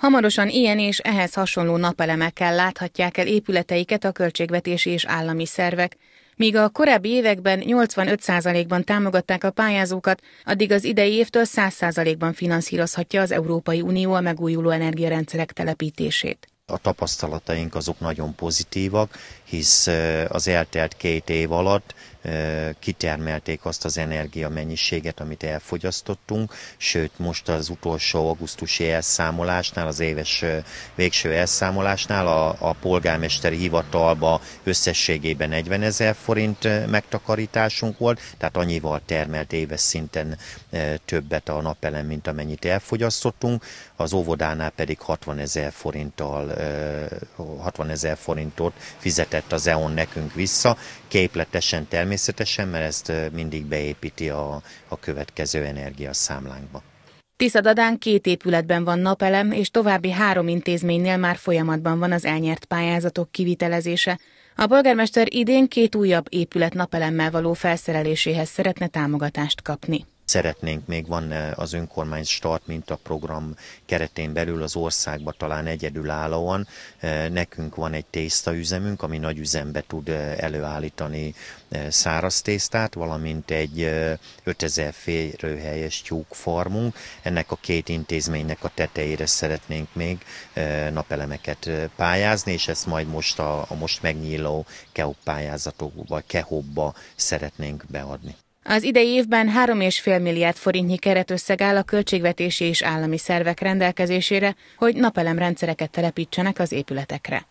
Hamarosan ilyen és ehhez hasonló napelemekkel láthatják el épületeiket a költségvetési és állami szervek. Míg a korábbi években 85%-ban támogatták a pályázókat, addig az idei évtől 100%-ban finanszírozhatja az Európai Unió a megújuló energiarendszerek telepítését a tapasztalataink azok nagyon pozitívak, hisz eh, az eltelt két év alatt kitermelték azt az energiamennyiséget, amit elfogyasztottunk, sőt most az utolsó augusztusi elszámolásnál, az éves végső elszámolásnál a, a polgármesteri hivatalba összességében 40 ezer forint megtakarításunk volt, tehát annyival termelt éves szinten többet a napelem, mint amennyit elfogyasztottunk, az óvodánál pedig 60 ezer forinttal, 60 ezer forintot fizetett az EON nekünk vissza, képletesen termelt természetesen, mert ezt mindig beépíti a, a következő energiaszámlánkba. Tiszadadán két épületben van napelem, és további három intézménynél már folyamatban van az elnyert pályázatok kivitelezése. A polgármester idén két újabb épület napelemmel való felszereléséhez szeretne támogatást kapni. Szeretnénk még van eh, az önkormány start program keretén belül az országban talán egyedülállóan. Eh, nekünk van egy tésztaüzemünk, ami nagy üzembe tud eh, előállítani száraz tésztát, valamint egy 5000 férőhelyes tyúkfarmunk. Ennek a két intézménynek a tetejére szeretnénk még napelemeket pályázni, és ezt majd most a, a most megnyíló keop pályázatokba, kehobba szeretnénk beadni. Az idei évben 3,5 milliárd forintnyi keretösszeg áll a költségvetési és állami szervek rendelkezésére, hogy napelemrendszereket telepítsenek az épületekre.